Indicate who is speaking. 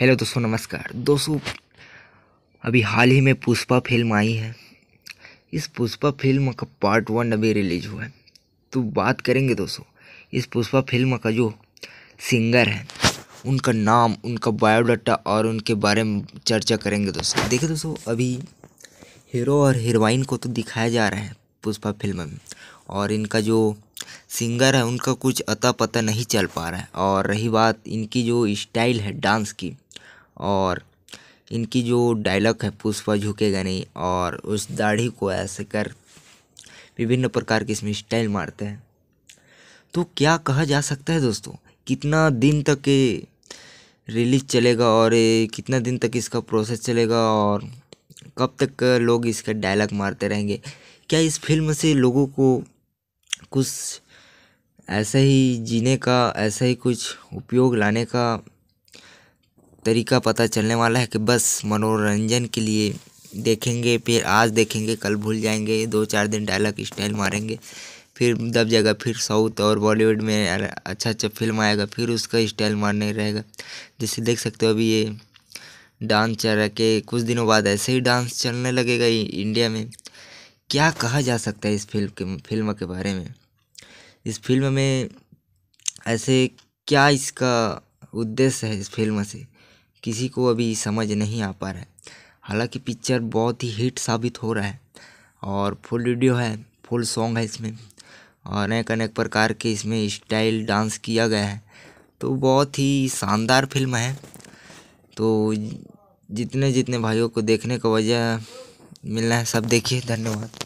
Speaker 1: hello दोस्तों नमस्कार दोस्तों अभी हाल ही में पुष्पा फिल्म आई है इस पुष्पा फिल्म का पार्ट वन अभी रिलीज हुआ है तो बात करेंगे दोस्तों इस पुष्पा फिल्म का जो सिंगर है उनका नाम उनका बायोडाटा और उनके बारे में चर्चा करेंगे दोस्तों देखिए दोस्तों अभी हीरो और हीरोइन को तो दिखाया जा रहा है पुष्पा फिल्म में और इनका जो सिंगर है उनका कुछ अता पता नहीं चल पा रहा है और रही बात इनकी जो स्टाइल है डांस की और इनकी जो डायलॉग है पुष्पा झुकेगा नहीं और उस दाढ़ी को ऐसे कर विभिन्न प्रकार के इसमें स्टाइल मारते हैं तो क्या कहा जा सकता है दोस्तों कितना दिन तक ये रिलीज चलेगा और ये कितना दिन तक इसका प्रोसेस चलेगा और कब तक लोग इसका डायलॉग मारते रहेंगे क्या इस फिल्म से लोगों को कुछ ऐसा ही जीने का ऐसा ही कुछ उपयोग लाने का तरीका पता चलने वाला है कि बस मनोरंजन के लिए देखेंगे फिर आज देखेंगे कल भूल जाएंगे दो चार दिन डायलॉग स्टाइल मारेंगे फिर दब जाएगा फिर साउथ और बॉलीवुड में अच्छा अच्छा फिल्म आएगा फिर उसका स्टाइल मारने रहेगा जैसे देख सकते हो अभी ये डांस चल रहा है कुछ दिनों बाद ऐसे ही डांस चलने लगेगा इंडिया में क्या कहा जा सकता है इस फिल्म के फिल्म के बारे में इस फिल्म में ऐसे क्या इसका उद्देश्य है इस फिल्म से किसी को अभी समझ नहीं आ पा रहा है हालांकि पिक्चर बहुत ही हिट साबित हो रहा है और फुल वीडियो है फुल सॉन्ग है इसमें और अनेक अनेक प्रकार के इसमें स्टाइल डांस किया गया है तो बहुत ही शानदार फिल्म है तो जितने जितने भाइयों को देखने का वजह मिलना है सब देखिए धन्यवाद